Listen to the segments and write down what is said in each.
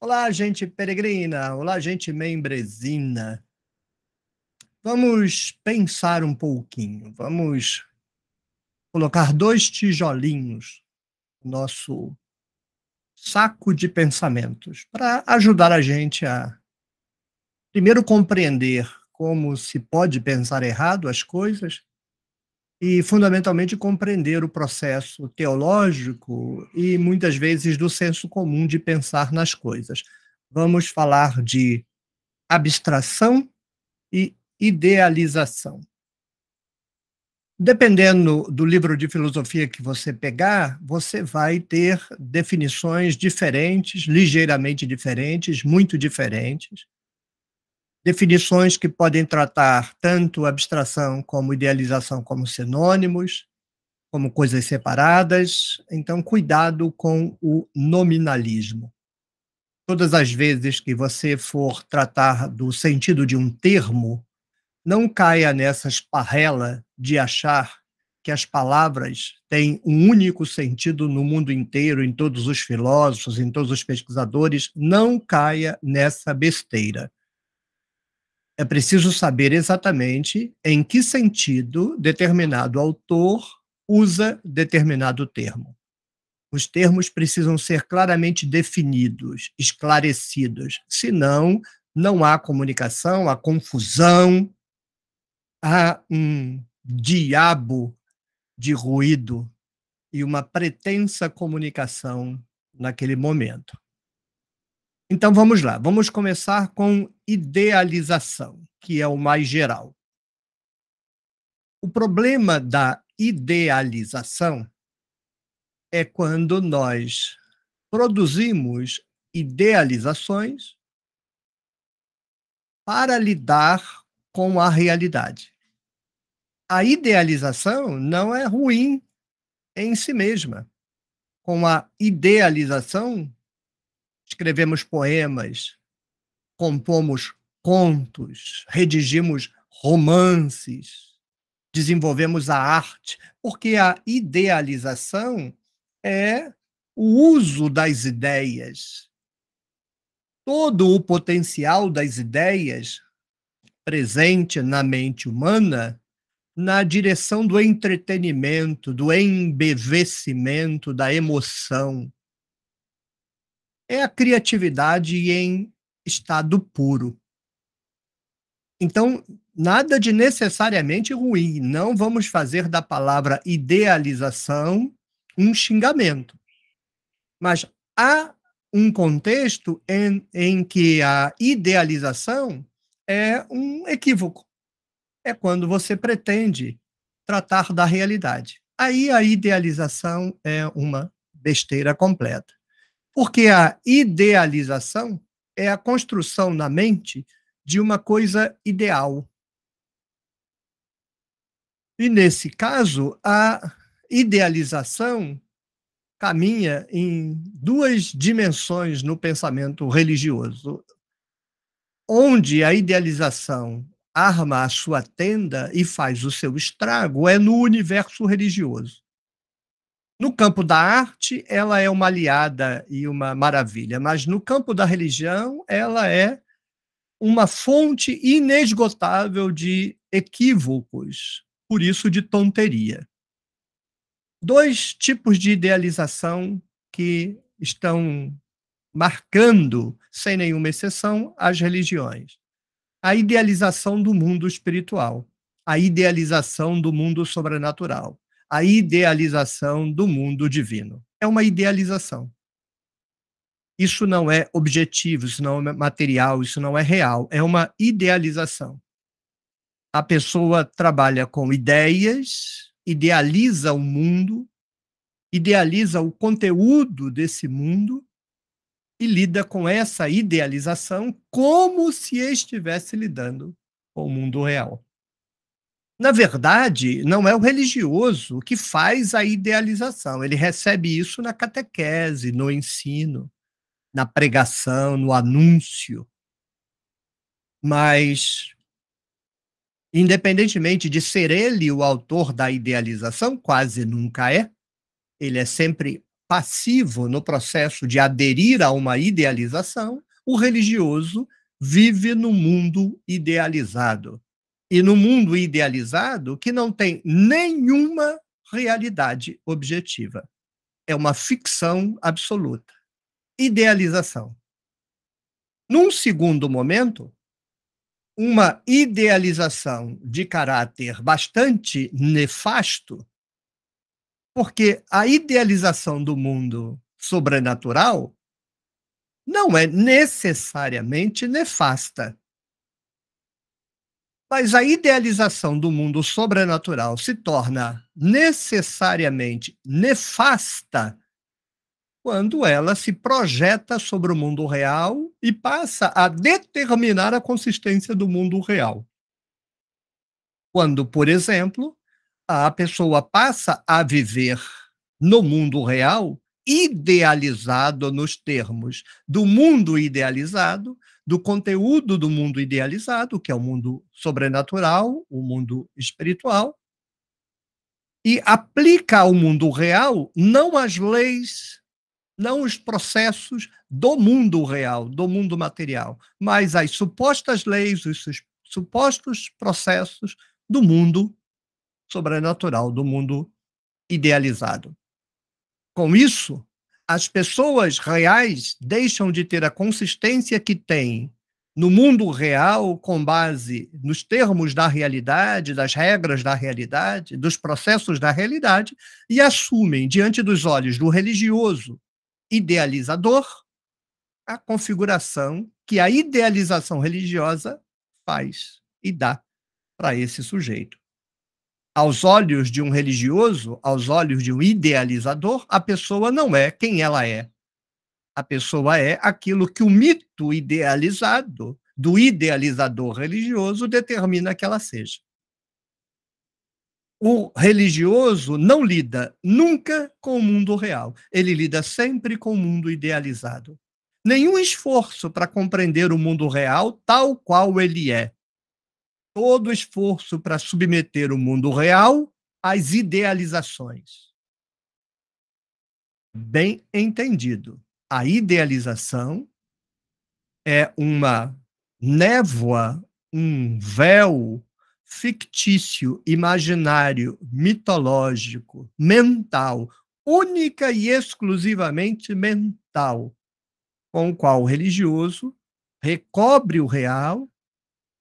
Olá, gente peregrina, olá, gente membresina. Vamos pensar um pouquinho, vamos colocar dois tijolinhos no nosso saco de pensamentos para ajudar a gente a, primeiro, compreender como se pode pensar errado as coisas e, fundamentalmente, compreender o processo teológico e, muitas vezes, do senso comum de pensar nas coisas. Vamos falar de abstração e idealização. Dependendo do livro de filosofia que você pegar, você vai ter definições diferentes, ligeiramente diferentes, muito diferentes definições que podem tratar tanto abstração como idealização como sinônimos, como coisas separadas. Então, cuidado com o nominalismo. Todas as vezes que você for tratar do sentido de um termo, não caia nessa esparrela de achar que as palavras têm um único sentido no mundo inteiro, em todos os filósofos, em todos os pesquisadores. Não caia nessa besteira é preciso saber exatamente em que sentido determinado autor usa determinado termo. Os termos precisam ser claramente definidos, esclarecidos, senão não há comunicação, há confusão, há um diabo de ruído e uma pretensa comunicação naquele momento. Então vamos lá, vamos começar com idealização, que é o mais geral. O problema da idealização é quando nós produzimos idealizações para lidar com a realidade. A idealização não é ruim em si mesma. Com a idealização, escrevemos poemas, compomos contos, redigimos romances, desenvolvemos a arte, porque a idealização é o uso das ideias. Todo o potencial das ideias presente na mente humana na direção do entretenimento, do embevecimento, da emoção é a criatividade em estado puro. Então, nada de necessariamente ruim. Não vamos fazer da palavra idealização um xingamento. Mas há um contexto em, em que a idealização é um equívoco. É quando você pretende tratar da realidade. Aí a idealização é uma besteira completa. Porque a idealização é a construção na mente de uma coisa ideal. E nesse caso, a idealização caminha em duas dimensões no pensamento religioso. Onde a idealização arma a sua tenda e faz o seu estrago é no universo religioso. No campo da arte, ela é uma aliada e uma maravilha, mas no campo da religião, ela é uma fonte inesgotável de equívocos, por isso de tonteria. Dois tipos de idealização que estão marcando, sem nenhuma exceção, as religiões. A idealização do mundo espiritual, a idealização do mundo sobrenatural a idealização do mundo divino. É uma idealização. Isso não é objetivo, isso não é material, isso não é real, é uma idealização. A pessoa trabalha com ideias, idealiza o mundo, idealiza o conteúdo desse mundo e lida com essa idealização como se estivesse lidando com o mundo real. Na verdade, não é o religioso que faz a idealização, ele recebe isso na catequese, no ensino, na pregação, no anúncio. Mas, independentemente de ser ele o autor da idealização, quase nunca é, ele é sempre passivo no processo de aderir a uma idealização, o religioso vive no mundo idealizado e no mundo idealizado que não tem nenhuma realidade objetiva. É uma ficção absoluta. Idealização. Num segundo momento, uma idealização de caráter bastante nefasto, porque a idealização do mundo sobrenatural não é necessariamente nefasta. Mas a idealização do mundo sobrenatural se torna necessariamente nefasta quando ela se projeta sobre o mundo real e passa a determinar a consistência do mundo real. Quando, por exemplo, a pessoa passa a viver no mundo real idealizado nos termos do mundo idealizado do conteúdo do mundo idealizado, que é o mundo sobrenatural, o mundo espiritual, e aplica ao mundo real não as leis, não os processos do mundo real, do mundo material, mas as supostas leis, os supostos processos do mundo sobrenatural, do mundo idealizado. Com isso, as pessoas reais deixam de ter a consistência que têm no mundo real, com base nos termos da realidade, das regras da realidade, dos processos da realidade, e assumem, diante dos olhos do religioso idealizador, a configuração que a idealização religiosa faz e dá para esse sujeito. Aos olhos de um religioso, aos olhos de um idealizador, a pessoa não é quem ela é. A pessoa é aquilo que o mito idealizado do idealizador religioso determina que ela seja. O religioso não lida nunca com o mundo real, ele lida sempre com o mundo idealizado. Nenhum esforço para compreender o mundo real tal qual ele é todo esforço para submeter o mundo real às idealizações. Bem entendido, a idealização é uma névoa, um véu fictício, imaginário, mitológico, mental, única e exclusivamente mental, com o qual o religioso recobre o real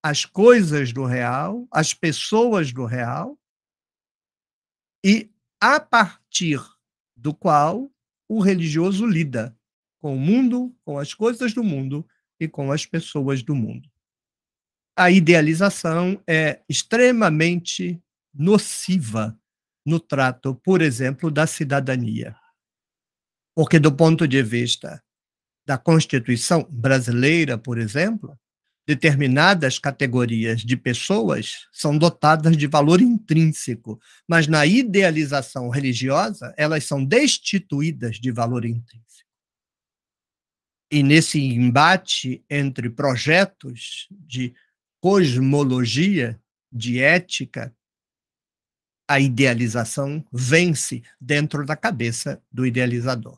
as coisas do real, as pessoas do real, e a partir do qual o religioso lida com o mundo, com as coisas do mundo e com as pessoas do mundo. A idealização é extremamente nociva no trato, por exemplo, da cidadania. Porque, do ponto de vista da Constituição brasileira, por exemplo, Determinadas categorias de pessoas são dotadas de valor intrínseco, mas na idealização religiosa, elas são destituídas de valor intrínseco. E nesse embate entre projetos de cosmologia, de ética, a idealização vence dentro da cabeça do idealizador.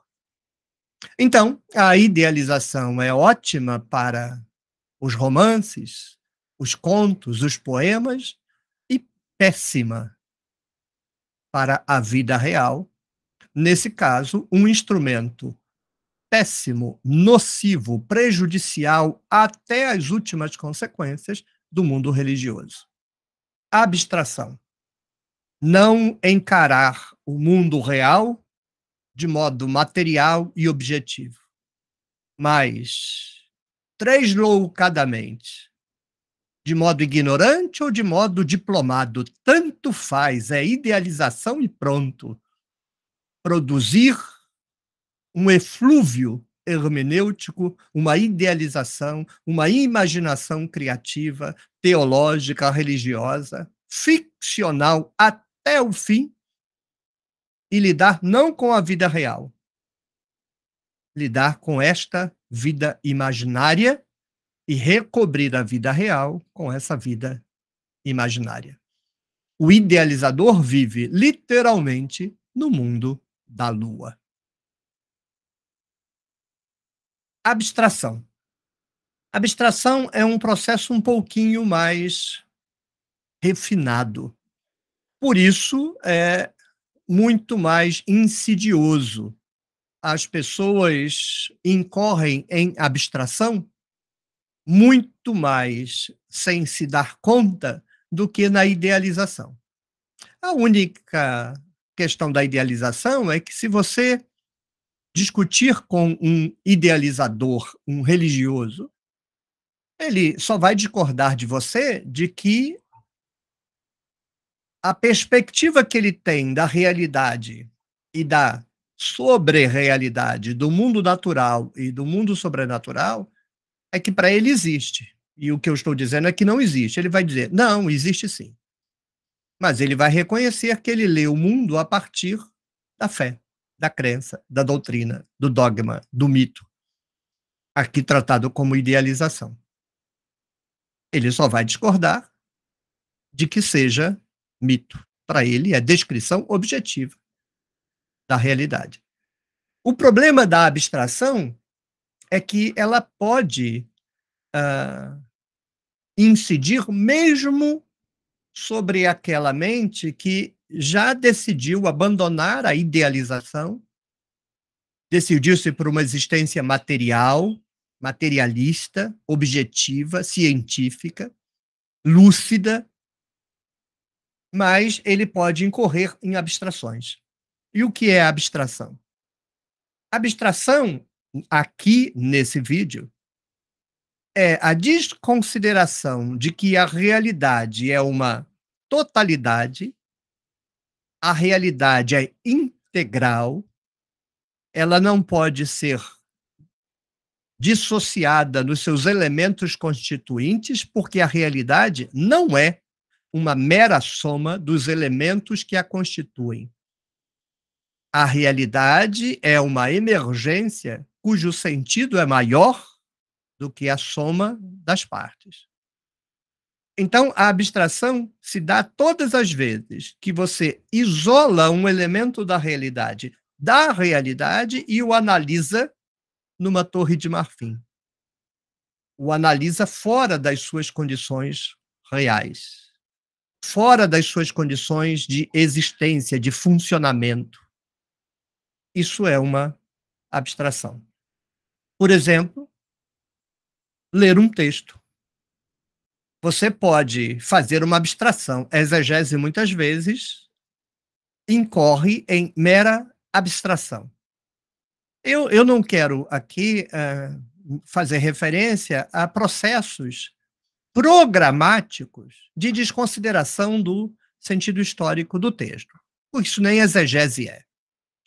Então, a idealização é ótima para os romances, os contos, os poemas, e péssima para a vida real. Nesse caso, um instrumento péssimo, nocivo, prejudicial até as últimas consequências do mundo religioso. Abstração. Não encarar o mundo real de modo material e objetivo, mas tresloucadamente, de modo ignorante ou de modo diplomado, tanto faz, é idealização e pronto. Produzir um eflúvio hermenêutico, uma idealização, uma imaginação criativa, teológica, religiosa, ficcional até o fim, e lidar não com a vida real, lidar com esta vida imaginária e recobrir a vida real com essa vida imaginária. O idealizador vive literalmente no mundo da lua. Abstração. Abstração é um processo um pouquinho mais refinado. Por isso, é muito mais insidioso as pessoas incorrem em abstração muito mais sem se dar conta do que na idealização. A única questão da idealização é que se você discutir com um idealizador, um religioso, ele só vai discordar de você de que a perspectiva que ele tem da realidade e da sobre realidade do mundo natural e do mundo sobrenatural é que para ele existe. E o que eu estou dizendo é que não existe. Ele vai dizer, não, existe sim. Mas ele vai reconhecer que ele lê o mundo a partir da fé, da crença, da doutrina, do dogma, do mito, aqui tratado como idealização. Ele só vai discordar de que seja mito. Para ele, é descrição objetiva da realidade. O problema da abstração é que ela pode uh, incidir mesmo sobre aquela mente que já decidiu abandonar a idealização, decidiu-se por uma existência material, materialista, objetiva, científica, lúcida, mas ele pode incorrer em abstrações. E o que é abstração? Abstração, aqui nesse vídeo, é a desconsideração de que a realidade é uma totalidade, a realidade é integral, ela não pode ser dissociada nos seus elementos constituintes, porque a realidade não é uma mera soma dos elementos que a constituem. A realidade é uma emergência cujo sentido é maior do que a soma das partes. Então, a abstração se dá todas as vezes que você isola um elemento da realidade da realidade e o analisa numa torre de marfim. O analisa fora das suas condições reais, fora das suas condições de existência, de funcionamento isso é uma abstração. Por exemplo, ler um texto. Você pode fazer uma abstração. É exegese, muitas vezes, incorre em mera abstração. Eu, eu não quero aqui uh, fazer referência a processos programáticos de desconsideração do sentido histórico do texto. Isso nem exegese é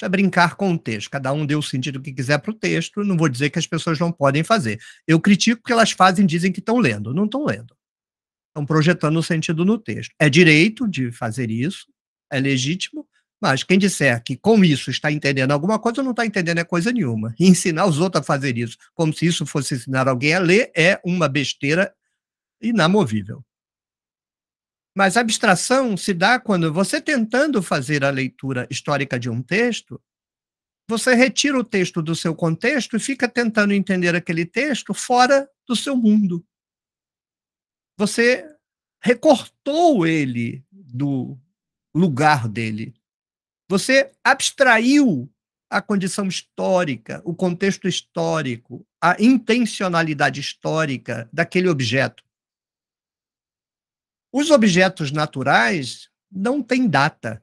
é brincar com o texto. Cada um deu o sentido que quiser para o texto. Não vou dizer que as pessoas não podem fazer. Eu critico que elas fazem, dizem que estão lendo. Não estão lendo. Estão projetando o sentido no texto. É direito de fazer isso, é legítimo, mas quem disser que com isso está entendendo alguma coisa, não está entendendo é coisa nenhuma. E ensinar os outros a fazer isso, como se isso fosse ensinar alguém a ler, é uma besteira inamovível. Mas a abstração se dá quando você tentando fazer a leitura histórica de um texto, você retira o texto do seu contexto e fica tentando entender aquele texto fora do seu mundo. Você recortou ele do lugar dele. Você abstraiu a condição histórica, o contexto histórico, a intencionalidade histórica daquele objeto. Os objetos naturais não têm data,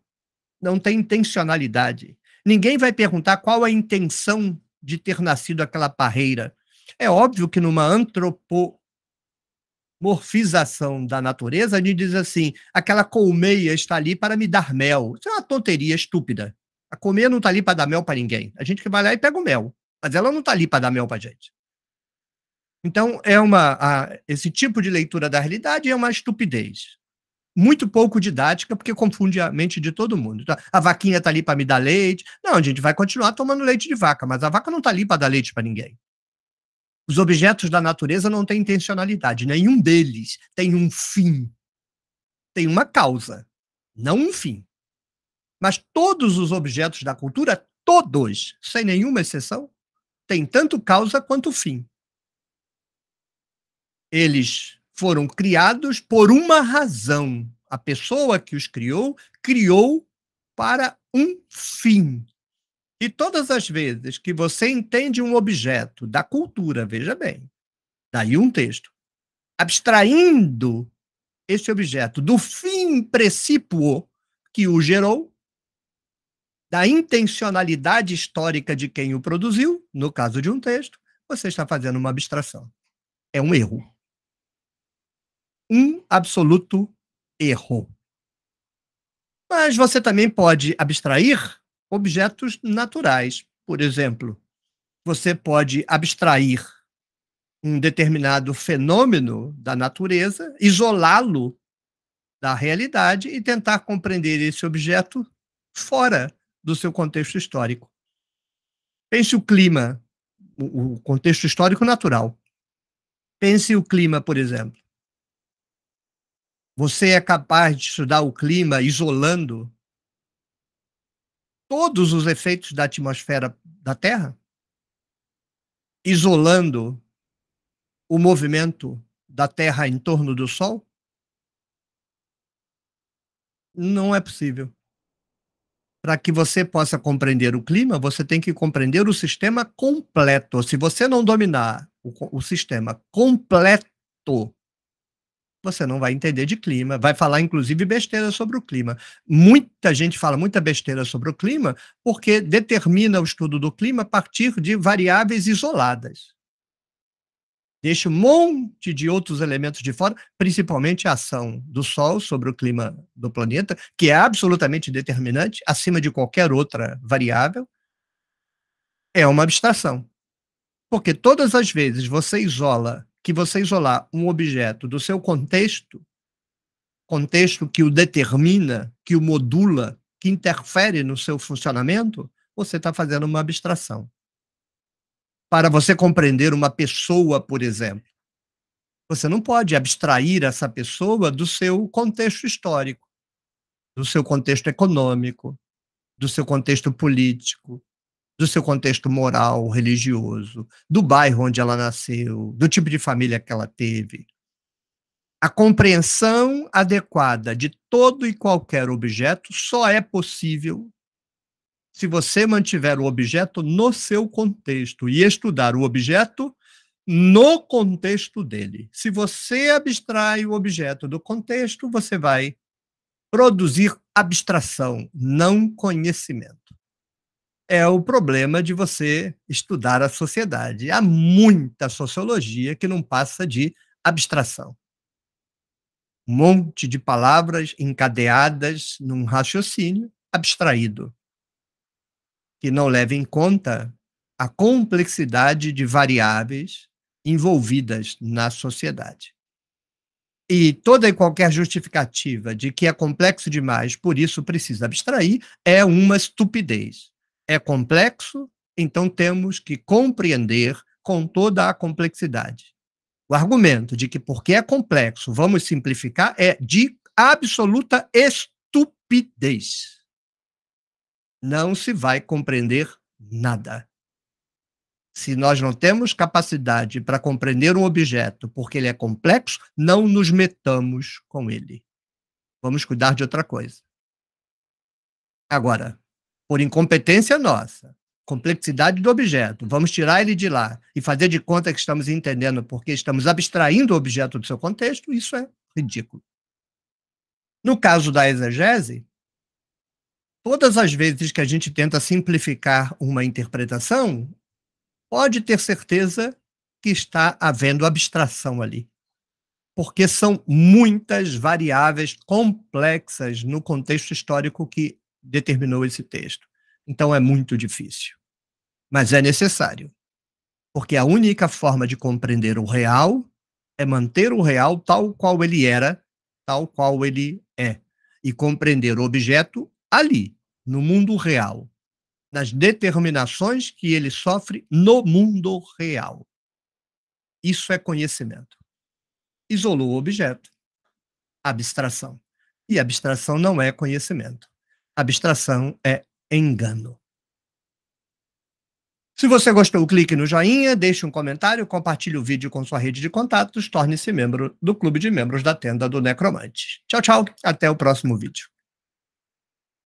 não têm intencionalidade. Ninguém vai perguntar qual a intenção de ter nascido aquela parreira. É óbvio que numa antropomorfização da natureza, a gente diz assim: aquela colmeia está ali para me dar mel. Isso é uma tonteria estúpida. A colmeia não está ali para dar mel para ninguém. A gente que vai lá e pega o mel. Mas ela não está ali para dar mel para gente. Então, é uma, a, esse tipo de leitura da realidade é uma estupidez. Muito pouco didática, porque confunde a mente de todo mundo. Então, a vaquinha está ali para me dar leite. Não, a gente vai continuar tomando leite de vaca, mas a vaca não está ali para dar leite para ninguém. Os objetos da natureza não têm intencionalidade, nenhum deles tem um fim. Tem uma causa, não um fim. Mas todos os objetos da cultura, todos, sem nenhuma exceção, têm tanto causa quanto fim. Eles foram criados por uma razão. A pessoa que os criou, criou para um fim. E todas as vezes que você entende um objeto da cultura, veja bem, daí um texto, abstraindo esse objeto do fim precípuo que o gerou, da intencionalidade histórica de quem o produziu, no caso de um texto, você está fazendo uma abstração. É um erro um absoluto erro. Mas você também pode abstrair objetos naturais. Por exemplo, você pode abstrair um determinado fenômeno da natureza, isolá-lo da realidade e tentar compreender esse objeto fora do seu contexto histórico. Pense o clima, o contexto histórico natural. Pense o clima, por exemplo. Você é capaz de estudar o clima isolando todos os efeitos da atmosfera da Terra? Isolando o movimento da Terra em torno do Sol? Não é possível. Para que você possa compreender o clima, você tem que compreender o sistema completo. Se você não dominar o, o sistema completo você não vai entender de clima, vai falar inclusive besteira sobre o clima. Muita gente fala muita besteira sobre o clima porque determina o estudo do clima a partir de variáveis isoladas. Deixa um monte de outros elementos de fora, principalmente a ação do Sol sobre o clima do planeta, que é absolutamente determinante, acima de qualquer outra variável. É uma abstração. Porque todas as vezes você isola que você isolar um objeto do seu contexto, contexto que o determina, que o modula, que interfere no seu funcionamento, você está fazendo uma abstração. Para você compreender uma pessoa, por exemplo, você não pode abstrair essa pessoa do seu contexto histórico, do seu contexto econômico, do seu contexto político, do seu contexto moral, religioso, do bairro onde ela nasceu, do tipo de família que ela teve. A compreensão adequada de todo e qualquer objeto só é possível se você mantiver o objeto no seu contexto e estudar o objeto no contexto dele. Se você abstrai o objeto do contexto, você vai produzir abstração, não conhecimento é o problema de você estudar a sociedade. Há muita sociologia que não passa de abstração. Um monte de palavras encadeadas num raciocínio abstraído, que não leva em conta a complexidade de variáveis envolvidas na sociedade. E toda e qualquer justificativa de que é complexo demais, por isso precisa abstrair, é uma estupidez é complexo, então temos que compreender com toda a complexidade. O argumento de que porque é complexo, vamos simplificar, é de absoluta estupidez. Não se vai compreender nada. Se nós não temos capacidade para compreender um objeto porque ele é complexo, não nos metamos com ele. Vamos cuidar de outra coisa. Agora, por incompetência nossa, complexidade do objeto, vamos tirar ele de lá e fazer de conta que estamos entendendo porque estamos abstraindo o objeto do seu contexto, isso é ridículo. No caso da exegese, todas as vezes que a gente tenta simplificar uma interpretação, pode ter certeza que está havendo abstração ali. Porque são muitas variáveis complexas no contexto histórico que determinou esse texto. Então é muito difícil. Mas é necessário. Porque a única forma de compreender o real é manter o real tal qual ele era, tal qual ele é. E compreender o objeto ali, no mundo real, nas determinações que ele sofre no mundo real. Isso é conhecimento. Isolou o objeto. Abstração. E abstração não é conhecimento. Abstração é engano. Se você gostou, clique no joinha, deixe um comentário, compartilhe o vídeo com sua rede de contatos, torne-se membro do Clube de Membros da Tenda do Necromante. Tchau, tchau, até o próximo vídeo.